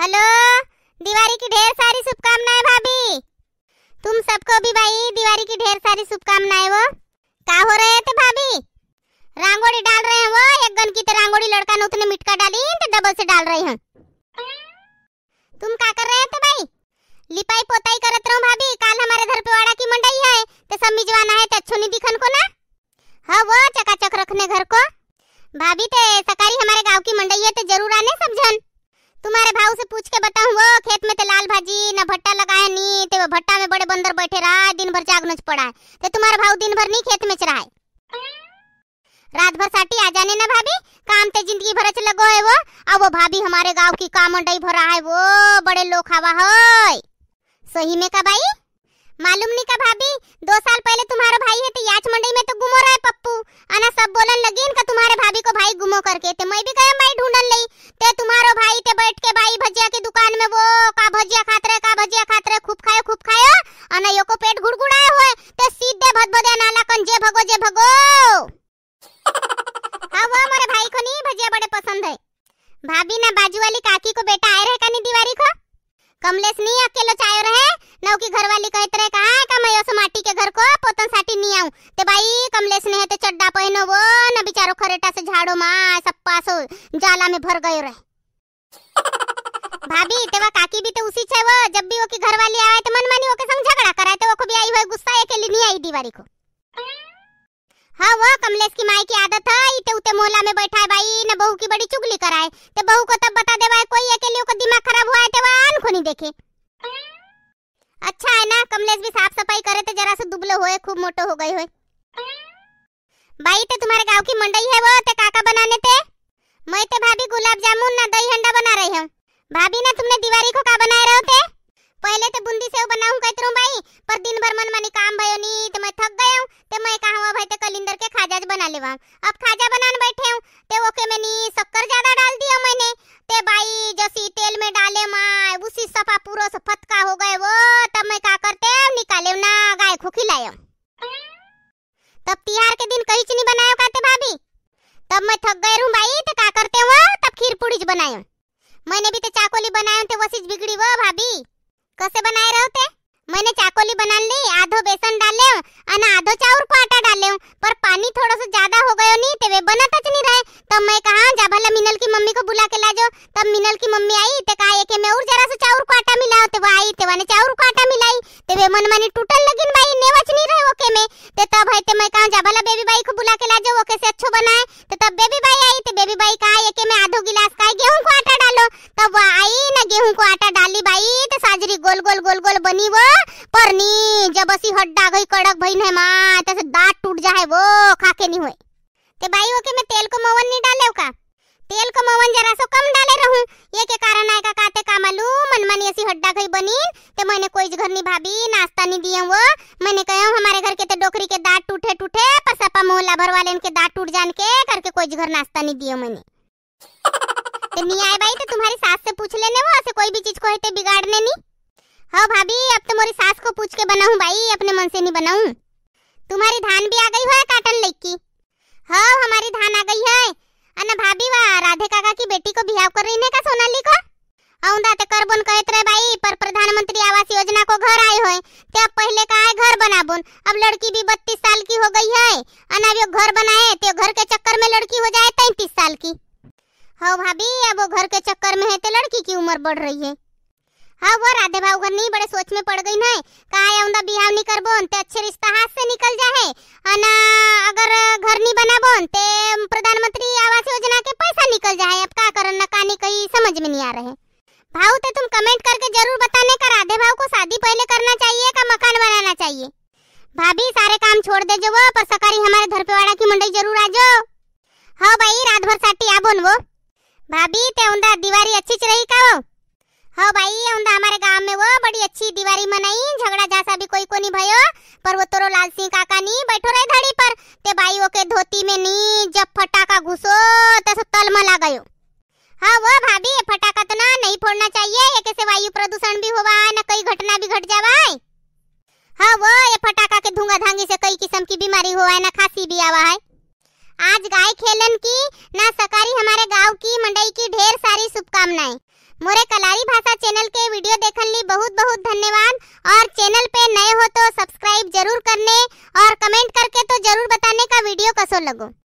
hello Diwali की ढेर सारी शुभकामनाएं भाभी तुम सबको भी भाई दिवाली की ढेर सारी शुभकामनाएं वो का हो रहे थे भाभी रंगोली डाल रहे हैं वो एक गन की तो रंगोली लड़का ने उतने मिटका डाली तो डबल से डाल रहे हैं तुम का कर रहे थे भाई लिपाई पोताई करत रहो भाभी काल हमारे घर पे वाड़ा की मंडई है तो सब मिजवाना है तो अच्छो नहीं दिखन को ना हाँ वो चकाचक रखने घर को भाभी ते तो सकारी हमारे गांव की मंडई है तो जरूर आने सब जन तुम्हारे भाव से पूछ के बताऊं वो खेत में ते तो लाल भाजी न भट्टा लगाए नी ते तो वो भट्टा में बड़े बंदर बैठे रहा दिन भर जागनच पड़ा है ते तो तुम्हारा भाव दिन भर नहीं खेत में चराए रात भर साटी आ जाने ना भाभी काम ते जिंदगी भर अच्छे लगो है वो अब वो भाभी हमारे गांव की काम अंडई भरा है वो बड़े लोग हवा है सही में का भाई मालूम नहीं का भाभी दो साल पहले तुम्हारा भाई है तो याच मंडई में तो गुमो रहा है पप्पू आना सब बोलन लगी इनका तुम्हारे भाभी को भाई गुमो करके तो मैं भी गया भाई ढूंढन लई भाभी ना बाजू वाली काकी को बेटा आए रहे कनी दीवारी को कमलेश नहीं अकेलो चायो रहे नौ की घर वाली कहत रहे कहा का मैं ओस माटी के घर को पोतन साटी नहीं आऊं ते भाई कमलेश ने तो चड्डा पहनो वो ना बिचारो खरेटा से झाड़ो मा सब पासो जाला में भर गयो रहे भाभी तेवा काकी भी तो उसी छे वो जब भी वो की घर वाली आवे तो मनमानी ओके संग झगड़ा कराए तो वो को भी आई हुई गुस्सा है नहीं आई दीवारी को हाँ वो कमलेश की माई की आदत है इते उते मोहल्ला में बैठा है भाई न बहू की बड़ी चुगली कराए ते बहू को तब बता दे भाई कोई अकेले को दिमाग खराब हुआ है ते वह आन खोनी देखे अच्छा है ना कमलेश भी साफ सफाई करे ते जरा से दुबले होए खूब मोटो हो गए होए भाई ते तुम्हारे गांव की मंडई है वो ते काका बनाने ते मैं कहा भाई ते कलिंदर के खाजा बना लेवा अब खाजा बनाने बैठे हूँ ते वो के मैंने शक्कर ज्यादा डाल दिया मैंने ते भाई जैसी तेल में डाले माँ उसी सफा पूरा सफत का हो गए वो तब मैं क्या करते निकाले ना गाय को खिलायो तब तिहार के दिन कहीं चीनी बनायो कहते भाभी तब मैं थक गए हूँ भाई ते क्या करते वो तब खीर पूड़ी बनायो मैंने भी तो चाकोली बनायो थे वसीज बिगड़ी वो भाभी कैसे बनाए रहो थे मैंने चाकोली बना ली आई ते काय के मैं एके मेऊर जरास चाऊर काटा मिलाव ते आई ते वाने चाऊर काटा मिलाई ते वे मन मनी टूटल लगिन बाई नेवच नहीं रहे ओके में ते तब भाई ते मैं कहां जा भला बेबी भाई को बुला के ला जाओ ओके से अच्छो बनाए ते तब बेबी भाई आई ते बेबी भाई काय के मैं आधो गिलास काय गेहूं को आटा डालो तब वो आई ना गेहूं को आटा डाली भाई ते साजरी गोल गोल गोल गोल बनी वो परनी जब असी हड्डा गई कड़क भई ने मां ते दांत टूट जाए वो खाके नहीं होए ते बाई ओके में तेल को मवन नहीं डाले का तेल को मवन जरा सो कम डाले रहो भर वाले इनके दांत टूट जान के करके कोई घर नाश्ता नहीं दिया मैंने तो नहीं आए भाई तो तुम्हारी सास से पूछ लेने वो ऐसे कोई भी चीज को हेते बिगाड़ने नहीं हाँ भाभी अब तो मेरी सास को पूछ के बनाऊं भाई अपने मन से नहीं बनाऊं तुम्हारी धान भी आ गई है काटन लेक की हाँ हमारी धान आ गई है अन्ना भाभी वाह राधे काका की बेटी को बिहाव कर रही ने का सोनाली को औंदा ते करबोन कहत रहे भाई पर प्रधानमंत्री आवास योजना को घर आए होए ते अब पहले का है घर बना बनाबोन अब लड़की भी बत्तीस साल की हो गई है अनावियो घर बनाए तो घर के चक्कर में लड़की हो जाए तैतीस साल की हाँ भाभी अब वो घर के चक्कर में है तो लड़की की उम्र बढ़ रही है हाँ वो राधे भाव घर नहीं बड़े सोच में पड़ गई ना कहा आउंदा बिहाव नहीं कर बोन ते तो अच्छे रिश्ता हाथ से निकल जाए अना अगर घर नहीं बना बोन ते तो प्रधानमंत्री आवास योजना के पैसा निकल जाए अब क्या करन ना कहानी कहीं समझ में नहीं आ रहे भाव तो तुम कमेंट करके जरूर बताने का राधे भाव को शादी पहले करना चाहिए करना चाहिए भाभी सारे काम छोड़ दे जो वो पर सकारी हमारे घर पे वाड़ा की मंडई जरूर आ जाओ हाँ भाई रात भर साठी आबोन वो भाभी ते उंदा दिवाली अच्छी रही का वो हाँ भाई ये उंदा हमारे गांव में वो बड़ी अच्छी दिवाली मनाई झगड़ा जैसा भी कोई को नहीं भयो पर वो तोरो लाल सिंह काका नी बैठो रहे धड़ी पर ते भाई वो के धोती में नी जब फटाका घुसो तो तल में ला गयो हाँ वो भाभी ये फटाका तो ना नहीं फोड़ना चाहिए ये कैसे वायु प्रदूषण भी होवा ना कई घटना भी घट जावा हाँ वो ये फटाका के धुंगा धांगी से कई किस्म की बीमारी हुआ है ना खांसी भी आवा है आज गाय खेलन की ना सकारी हमारे गांव की मंडई की ढेर सारी शुभकामनाएं मोरे कलारी भाषा चैनल के वीडियो देखने ली बहुत बहुत धन्यवाद और चैनल पे नए हो तो सब्सक्राइब जरूर करने